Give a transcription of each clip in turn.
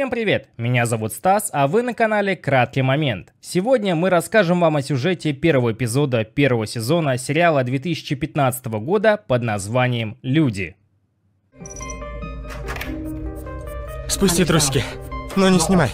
Всем привет! Меня зовут Стас, а вы на канале «Краткий момент». Сегодня мы расскажем вам о сюжете первого эпизода первого сезона сериала 2015 года под названием «Люди». Спусти трусики, но ну, не снимай.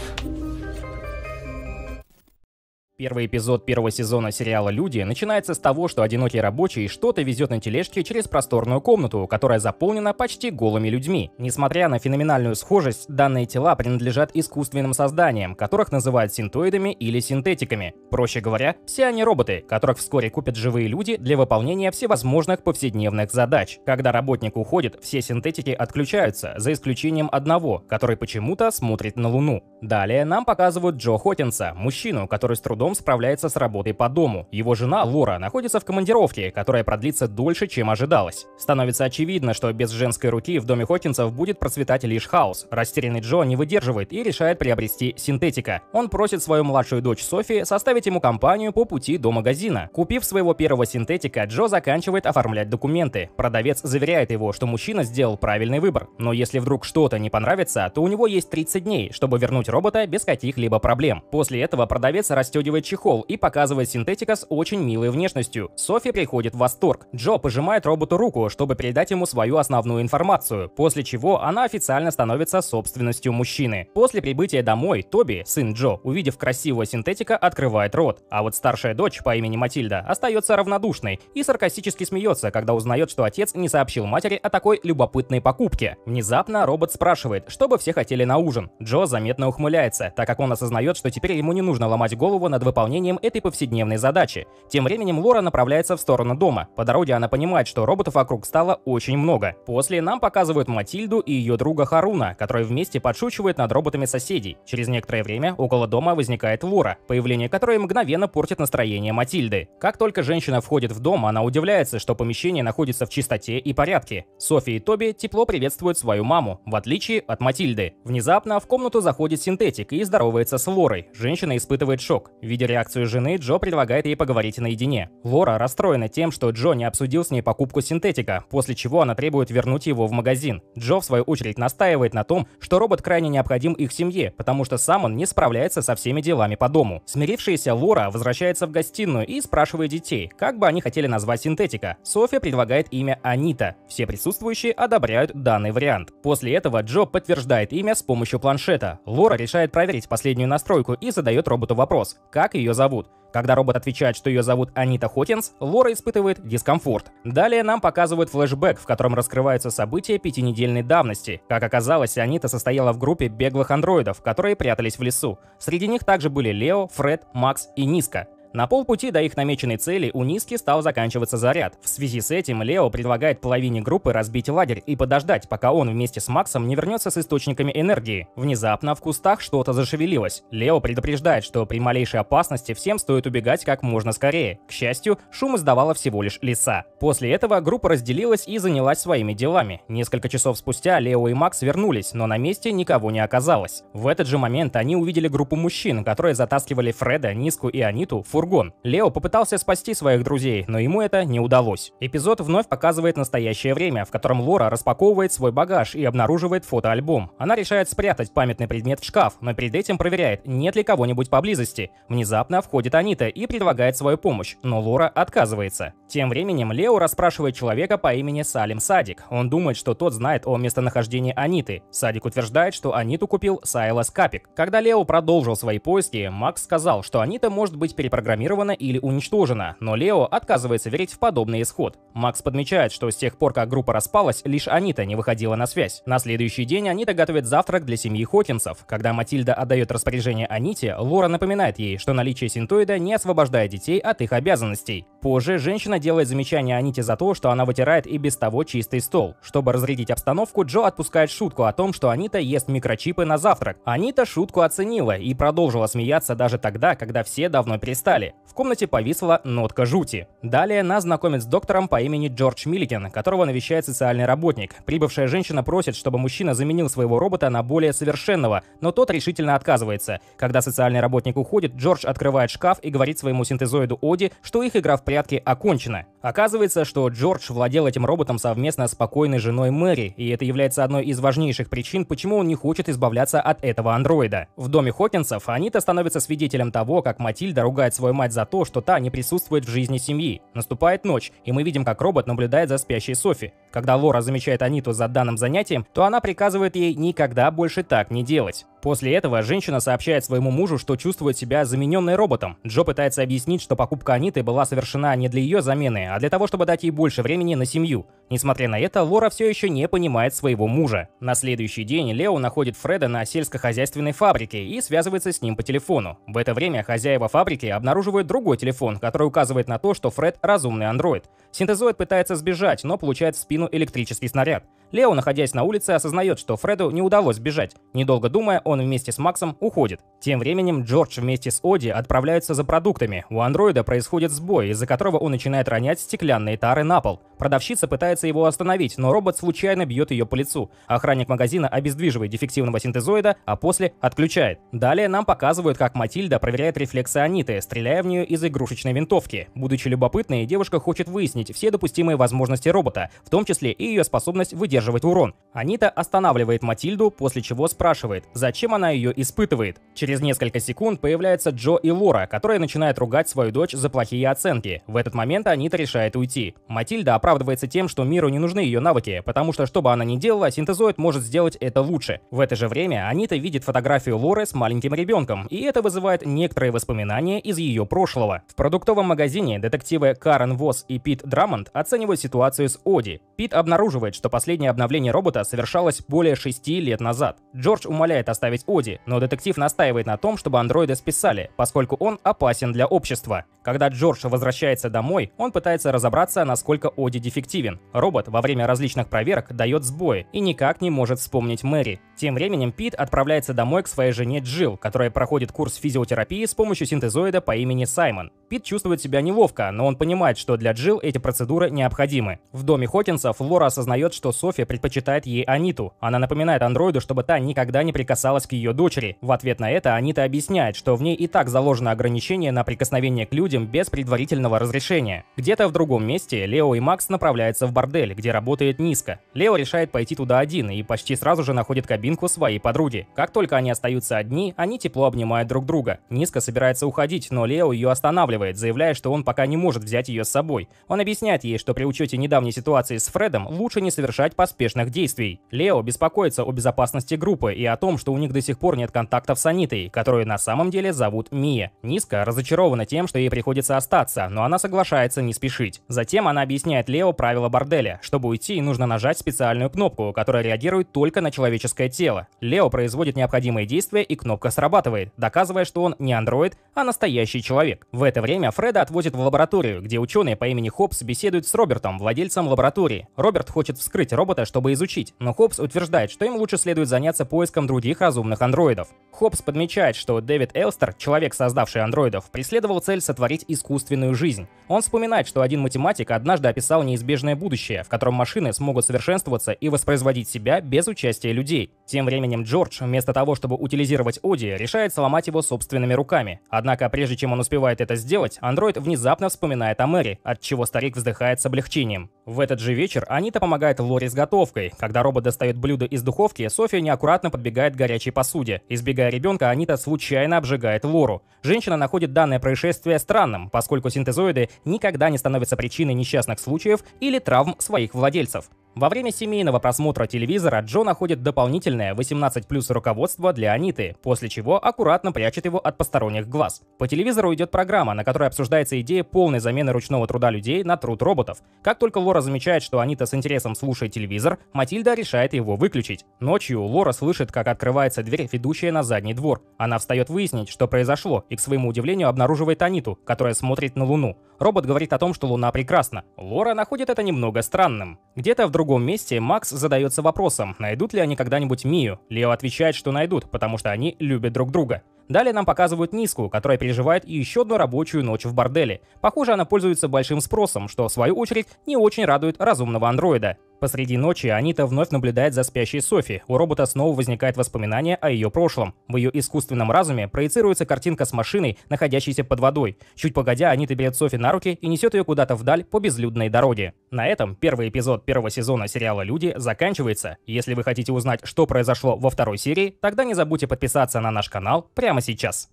Первый эпизод первого сезона сериала «Люди» начинается с того, что одинокий рабочий что-то везет на тележке через просторную комнату, которая заполнена почти голыми людьми. Несмотря на феноменальную схожесть, данные тела принадлежат искусственным созданиям, которых называют синтоидами или синтетиками. Проще говоря, все они роботы, которых вскоре купят живые люди для выполнения всевозможных повседневных задач. Когда работник уходит, все синтетики отключаются, за исключением одного, который почему-то смотрит на Луну. Далее нам показывают Джо Хоттинса, мужчину, который с трудом трудом справляется с работой по дому. Его жена Лора находится в командировке, которая продлится дольше, чем ожидалось. Становится очевидно, что без женской руки в доме Хокинсов будет процветать лишь хаос. Растерянный Джо не выдерживает и решает приобрести синтетика. Он просит свою младшую дочь Софи составить ему компанию по пути до магазина. Купив своего первого синтетика, Джо заканчивает оформлять документы. Продавец заверяет его, что мужчина сделал правильный выбор. Но если вдруг что-то не понравится, то у него есть 30 дней, чтобы вернуть робота без каких-либо проблем. После этого продавец расстегивает расстегивает чехол и показывает синтетика с очень милой внешностью. Софи приходит в восторг. Джо пожимает роботу руку, чтобы передать ему свою основную информацию, после чего она официально становится собственностью мужчины. После прибытия домой Тоби, сын Джо, увидев красивого синтетика, открывает рот, а вот старшая дочь по имени Матильда остается равнодушной и саркастически смеется, когда узнает, что отец не сообщил матери о такой любопытной покупке. Внезапно робот спрашивает, что бы все хотели на ужин. Джо заметно ухмыляется, так как он осознает, что теперь ему не нужно ломать голову над выполнением этой повседневной задачи. Тем временем Лора направляется в сторону дома. По дороге она понимает, что роботов вокруг стало очень много. После нам показывают Матильду и ее друга Харуна, которые вместе подшучивают над роботами соседей. Через некоторое время около дома возникает Лора, появление которой мгновенно портит настроение Матильды. Как только женщина входит в дом, она удивляется, что помещение находится в чистоте и порядке. Софи и Тоби тепло приветствуют свою маму, в отличие от Матильды. Внезапно в комнату заходит синтетик и здоровается с Лорой. Женщина испытывает шок, Видя реакцию жены, Джо предлагает ей поговорить наедине. Лора расстроена тем, что Джо не обсудил с ней покупку синтетика, после чего она требует вернуть его в магазин. Джо, в свою очередь, настаивает на том, что робот крайне необходим их семье, потому что сам он не справляется со всеми делами по дому. Смирившаяся Лора возвращается в гостиную и спрашивает детей, как бы они хотели назвать синтетика. София предлагает имя Анита. Все присутствующие одобряют данный вариант. После этого Джо подтверждает имя с помощью планшета. Лора решает проверить последнюю настройку и задает роботу вопрос, как так ее зовут. Когда робот отвечает, что ее зовут Анита Хотинс, Лора испытывает дискомфорт. Далее нам показывают флешбэк, в котором раскрываются события пятинедельной давности. Как оказалось, Анита состояла в группе беглых андроидов, которые прятались в лесу. Среди них также были Лео, Фред, Макс и Ниска. На полпути до их намеченной цели у Низки стал заканчиваться заряд. В связи с этим Лео предлагает половине группы разбить лагерь и подождать, пока он вместе с Максом не вернется с источниками энергии. Внезапно в кустах что-то зашевелилось. Лео предупреждает, что при малейшей опасности всем стоит убегать как можно скорее. К счастью, шум издавала всего лишь лиса. После этого группа разделилась и занялась своими делами. Несколько часов спустя Лео и Макс вернулись, но на месте никого не оказалось. В этот же момент они увидели группу мужчин, которые затаскивали Фреда, Ниску и Аниту в фургон фургон. Лео попытался спасти своих друзей, но ему это не удалось. Эпизод вновь показывает настоящее время, в котором Лора распаковывает свой багаж и обнаруживает фотоальбом. Она решает спрятать памятный предмет в шкаф, но перед этим проверяет, нет ли кого-нибудь поблизости. Внезапно входит Анита и предлагает свою помощь, но Лора отказывается. Тем временем Лео расспрашивает человека по имени Салим Садик. Он думает, что тот знает о местонахождении Аниты. Садик утверждает, что Аниту купил Сайлас Капик. Когда Лео продолжил свои поиски, Макс сказал, что Анита может быть перепрограммирована программирована или уничтожена, но Лео отказывается верить в подобный исход. Макс подмечает, что с тех пор, как группа распалась, лишь Анита не выходила на связь. На следующий день Анита готовит завтрак для семьи Хокинсов. Когда Матильда отдает распоряжение Аните, Лора напоминает ей, что наличие синтоида не освобождает детей от их обязанностей. Позже женщина делает замечание Аните за то, что она вытирает и без того чистый стол. Чтобы разрядить обстановку, Джо отпускает шутку о том, что Анита ест микрочипы на завтрак. Анита шутку оценила и продолжила смеяться даже тогда, когда все давно перестали пострадали. В комнате повисла нотка жути. Далее нас знакомит с доктором по имени Джордж Миллиган, которого навещает социальный работник. Прибывшая женщина просит, чтобы мужчина заменил своего робота на более совершенного, но тот решительно отказывается. Когда социальный работник уходит, Джордж открывает шкаф и говорит своему синтезоиду Оди, что их игра в прятки окончена. Оказывается, что Джордж владел этим роботом совместно с покойной женой Мэри, и это является одной из важнейших причин, почему он не хочет избавляться от этого андроида. В доме Хокинсов Анита становится свидетелем того, как Матильда ругает своего свою мать за то, что та не присутствует в жизни семьи. Наступает ночь, и мы видим, как робот наблюдает за спящей Софи. Когда Лора замечает Аниту за данным занятием, то она приказывает ей никогда больше так не делать. После этого женщина сообщает своему мужу, что чувствует себя замененной роботом. Джо пытается объяснить, что покупка Аниты была совершена не для ее замены, а для того, чтобы дать ей больше времени на семью. Несмотря на это, Лора все еще не понимает своего мужа. На следующий день Лео находит Фреда на сельскохозяйственной фабрике и связывается с ним по телефону. В это время хозяева фабрики обнаруживают обнаруживают другой телефон, который указывает на то, что Фред разумный андроид. Синтезоид пытается сбежать, но получает в спину электрический снаряд. Лео, находясь на улице, осознает, что Фреду не удалось сбежать. Недолго думая, он вместе с Максом уходит. Тем временем Джордж вместе с Оди отправляются за продуктами. У андроида происходит сбой, из-за которого он начинает ронять стеклянные тары на пол. Продавщица пытается его остановить, но робот случайно бьет ее по лицу. Охранник магазина обездвиживает дефективного синтезоида, а после отключает. Далее нам показывают, как Матильда проверяет рефлексы Аниты, стреляя в нее из игрушечной винтовки. Будучи любопытной, девушка хочет выяснить все допустимые возможности робота, в том числе и ее способность выдерживать сдерживать урон. Анита останавливает Матильду, после чего спрашивает, зачем она ее испытывает. Через несколько секунд появляются Джо и Лора, которые начинают ругать свою дочь за плохие оценки. В этот момент Анита решает уйти. Матильда оправдывается тем, что миру не нужны ее навыки, потому что что бы она ни делала, синтезоид может сделать это лучше. В это же время Анита видит фотографию Лоры с маленьким ребенком, и это вызывает некоторые воспоминания из ее прошлого. В продуктовом магазине детективы Карен Вос и Пит Драмонд оценивают ситуацию с Оди. Пит обнаруживает, что последняя последнее обновление робота совершалось более шести лет назад. Джордж умоляет оставить Оди, но детектив настаивает на том, чтобы андроида списали, поскольку он опасен для общества. Когда Джордж возвращается домой, он пытается разобраться, насколько Оди дефективен. Робот во время различных проверок дает сбои и никак не может вспомнить Мэри. Тем временем Пит отправляется домой к своей жене Джилл, которая проходит курс физиотерапии с помощью синтезоида по имени Саймон. Пит чувствует себя неловко, но он понимает, что для Джилл эти процедуры необходимы. В доме Хокинсов Лора осознает, что София предпочитает ей Аниту. Она напоминает андроиду, чтобы та никогда не прикасалась к ее дочери. В ответ на это Анита объясняет, что в ней и так заложено ограничение на прикосновение к людям, людям без предварительного разрешения. Где-то в другом месте Лео и Макс направляются в бордель, где работает Низко. Лео решает пойти туда один и почти сразу же находит кабинку своей подруги. Как только они остаются одни, они тепло обнимают друг друга. Низко собирается уходить, но Лео ее останавливает, заявляя, что он пока не может взять ее с собой. Он объясняет ей, что при учете недавней ситуации с Фредом лучше не совершать поспешных действий. Лео беспокоится о безопасности группы и о том, что у них до сих пор нет контактов с Анитой, которую на самом деле зовут Мия. Низко разочарована тем, что ей приходится приходится остаться, но она соглашается не спешить. Затем она объясняет Лео правила борделя. Чтобы уйти, нужно нажать специальную кнопку, которая реагирует только на человеческое тело. Лео производит необходимые действия и кнопка срабатывает, доказывая, что он не андроид, а настоящий человек. В это время Фреда отвозит в лабораторию, где ученые по имени Хопс беседуют с Робертом, владельцем лаборатории. Роберт хочет вскрыть робота, чтобы изучить, но Хопс утверждает, что им лучше следует заняться поиском других разумных андроидов. Хопс подмечает, что Дэвид Элстер, человек, создавший андроидов, преследовал цель сотворить сотворить искусственную жизнь. Он вспоминает, что один математик однажды описал неизбежное будущее, в котором машины смогут совершенствоваться и воспроизводить себя без участия людей. Тем временем Джордж, вместо того, чтобы утилизировать Оди, решает сломать его собственными руками. Однако, прежде чем он успевает это сделать, андроид внезапно вспоминает о Мэри, от чего старик вздыхает с облегчением. В этот же вечер Анита помогает Лори с готовкой. Когда робот достает блюдо из духовки, София неаккуратно подбегает к горячей посуде. Избегая ребенка, Анита случайно обжигает Лору. Женщина находит данное происшествие странным, поскольку синтезоиды никогда не становятся причиной несчастных случаев или травм своих владельцев. Во время семейного просмотра телевизора Джо находит дополнительное 18 плюс руководство для Аниты, после чего аккуратно прячет его от посторонних глаз. По телевизору идет программа, на которой обсуждается идея полной замены ручного труда людей на труд роботов. Как только Лора замечает, что Анита с интересом слушает телевизор, Матильда решает его выключить. Ночью Лора слышит, как открывается дверь, ведущая на задний двор. Она встает выяснить, что произошло, и к своему удивлению обнаруживает Аниту, которая смотрит на Луну. Робот говорит о том, что Луна прекрасна. Лора находит это немного странным. Где-то в другом другом месте Макс задается вопросом, найдут ли они когда-нибудь Мию. Лео отвечает, что найдут, потому что они любят друг друга. Далее нам показывают Ниску, которая переживает еще одну рабочую ночь в борделе. Похоже, она пользуется большим спросом, что в свою очередь не очень радует разумного андроида. Посреди ночи Анита вновь наблюдает за спящей Софи. У робота снова возникает воспоминание о ее прошлом. В ее искусственном разуме проецируется картинка с машиной, находящейся под водой. Чуть погодя, Анита берет Софи на руки и несет ее куда-то вдаль по безлюдной дороге. На этом первый эпизод первого сезона сериала «Люди» заканчивается. Если вы хотите узнать, что произошло во второй серии, тогда не забудьте подписаться на наш канал прямо сейчас.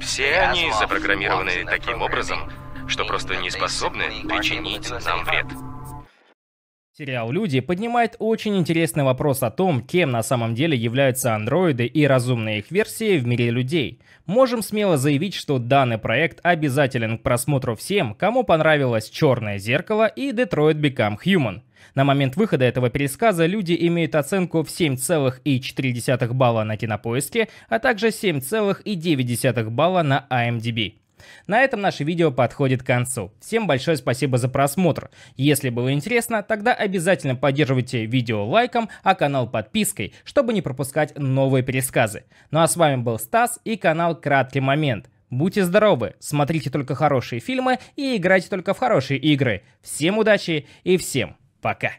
Все они запрограммированы таким образом, что просто не способны причинить нам вред. Сериал «Люди» поднимает очень интересный вопрос о том, кем на самом деле являются андроиды и разумные их версии в мире людей. Можем смело заявить, что данный проект обязателен к просмотру всем, кому понравилось «Черное зеркало» и «Detroit Become Human». На момент выхода этого пересказа люди имеют оценку в 7,4 балла на Кинопоиске, а также 7,9 балла на IMDb. На этом наше видео подходит к концу. Всем большое спасибо за просмотр. Если было интересно, тогда обязательно поддерживайте видео лайком, а канал подпиской, чтобы не пропускать новые пересказы. Ну а с вами был Стас и канал Краткий Момент. Будьте здоровы, смотрите только хорошие фильмы и играйте только в хорошие игры. Всем удачи и всем пока!